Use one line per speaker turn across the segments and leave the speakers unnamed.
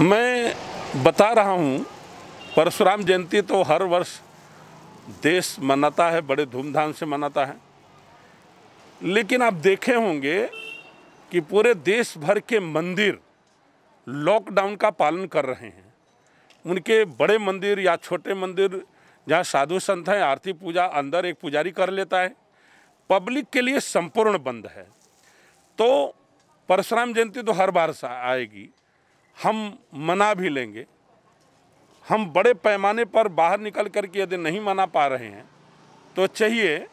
मैं बता रहा हूँ परशुराम जयंती तो हर वर्ष देश मनाता है बड़े धूमधाम से मनाता है लेकिन आप देखे होंगे कि पूरे देश भर के मंदिर लॉकडाउन का पालन कर रहे हैं उनके बड़े मंदिर या छोटे मंदिर जहाँ साधु संत हैं आरती पूजा अंदर एक पुजारी कर लेता है पब्लिक के लिए संपूर्ण बंद है तो परशुराम जयंती तो हर बार आएगी हम मना भी लेंगे हम बड़े पैमाने पर बाहर निकल कर के यदि नहीं मना पा रहे हैं तो चाहिए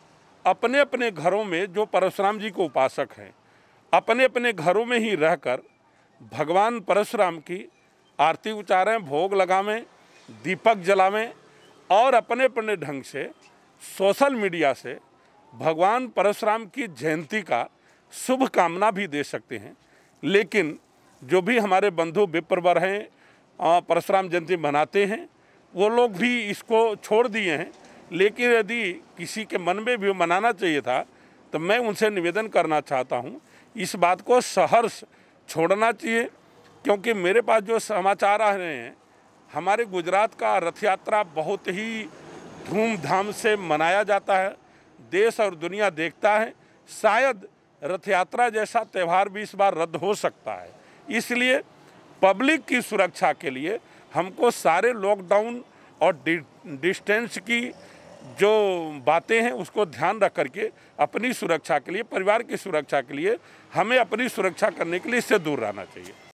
अपने अपने घरों में जो परशुराम जी को उपासक हैं अपने अपने घरों में ही रहकर भगवान परशुराम की आरती उचारें भोग लगावें दीपक जलावें और अपने अपने ढंग से सोशल मीडिया से भगवान परशुराम की जयंती का शुभकामना भी दे सकते हैं लेकिन जो भी हमारे बंधु विप्रवर हैं परशुराम जयंती मनाते हैं वो लोग भी इसको छोड़ दिए हैं लेकिन यदि किसी के मन में भी मनाना चाहिए था तो मैं उनसे निवेदन करना चाहता हूँ इस बात को सहर्ष छोड़ना चाहिए क्योंकि मेरे पास जो समाचार आ रहे हैं हमारे गुजरात का रथ यात्रा बहुत ही धूमधाम से मनाया जाता है देश और दुनिया देखता है शायद रथ यात्रा जैसा त्यौहार भी इस बार रद्द हो सकता है इसलिए पब्लिक की सुरक्षा के लिए हमको सारे लॉकडाउन और डिस्टेंस की जो बातें हैं उसको ध्यान रख करके अपनी सुरक्षा के लिए परिवार की सुरक्षा के लिए हमें अपनी सुरक्षा करने के लिए इससे दूर रहना चाहिए